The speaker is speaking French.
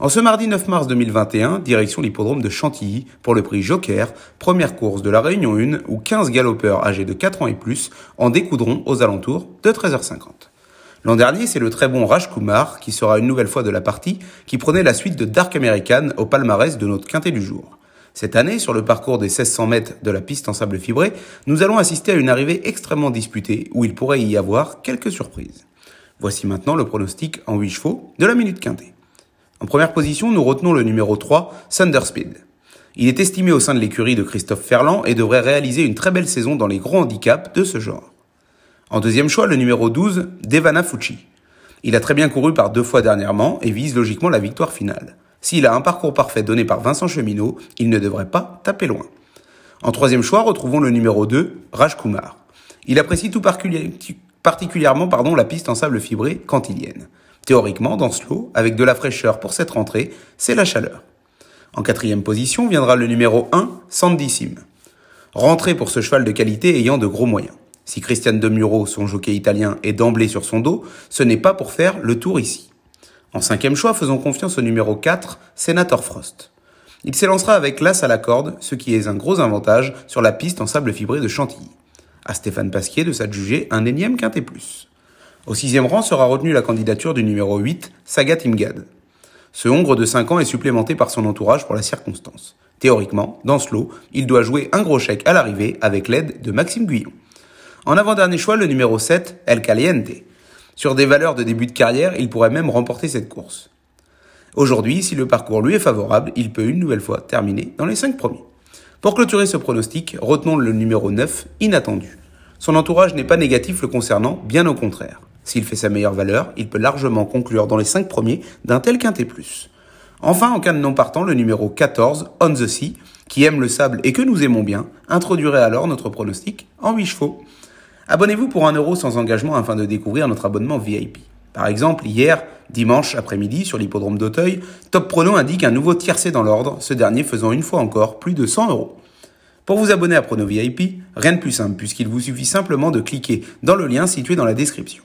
En ce mardi 9 mars 2021, direction l'hippodrome de Chantilly pour le prix Joker, première course de la Réunion 1 où 15 galopeurs âgés de 4 ans et plus en découdront aux alentours de 13h50. L'an dernier, c'est le très bon Raj Kumar qui sera une nouvelle fois de la partie, qui prenait la suite de Dark American au palmarès de notre quintet du jour. Cette année, sur le parcours des 1600 mètres de la piste en sable fibré, nous allons assister à une arrivée extrêmement disputée où il pourrait y avoir quelques surprises. Voici maintenant le pronostic en 8 chevaux de la minute quintet. En première position, nous retenons le numéro 3, Thunderspeed. Il est estimé au sein de l'écurie de Christophe Ferland et devrait réaliser une très belle saison dans les gros handicaps de ce genre. En deuxième choix, le numéro 12, Devana Fucci. Il a très bien couru par deux fois dernièrement et vise logiquement la victoire finale. S'il a un parcours parfait donné par Vincent Cheminot, il ne devrait pas taper loin. En troisième choix, retrouvons le numéro 2, Raj Kumar. Il apprécie tout particulièrement la piste en sable fibré cantilienne. Théoriquement, dans ce lot, avec de la fraîcheur pour cette rentrée, c'est la chaleur. En quatrième position viendra le numéro 1, Sandissime. Rentrée pour ce cheval de qualité ayant de gros moyens. Si Christiane Demuro, son jockey italien, est d'emblée sur son dos, ce n'est pas pour faire le tour ici. En cinquième choix, faisons confiance au numéro 4, Senator Frost. Il s'élancera avec l'as à la corde, ce qui est un gros avantage sur la piste en sable fibré de Chantilly. À Stéphane Pasquier de s'adjuger un énième quintet plus. Au sixième rang sera retenue la candidature du numéro 8, Sagat Imgad. Ce Hongre de 5 ans est supplémenté par son entourage pour la circonstance. Théoriquement, dans ce lot, il doit jouer un gros chèque à l'arrivée avec l'aide de Maxime Guyon. En avant-dernier choix, le numéro 7, El Caliente. Sur des valeurs de début de carrière, il pourrait même remporter cette course. Aujourd'hui, si le parcours lui est favorable, il peut une nouvelle fois terminer dans les 5 premiers. Pour clôturer ce pronostic, retenons le numéro 9, inattendu. Son entourage n'est pas négatif le concernant, bien au contraire. S'il fait sa meilleure valeur, il peut largement conclure dans les 5 premiers d'un tel quintet plus. Enfin, en cas de non partant, le numéro 14, On the Sea, qui aime le sable et que nous aimons bien, introduirait alors notre pronostic en 8 chevaux. Abonnez-vous pour 1 euro sans engagement afin de découvrir notre abonnement VIP. Par exemple, hier, dimanche après-midi, sur l'hippodrome d'Auteuil, Top Prono indique un nouveau tiercé dans l'ordre, ce dernier faisant une fois encore plus de 100 euros. Pour vous abonner à Prono VIP, rien de plus simple puisqu'il vous suffit simplement de cliquer dans le lien situé dans la description.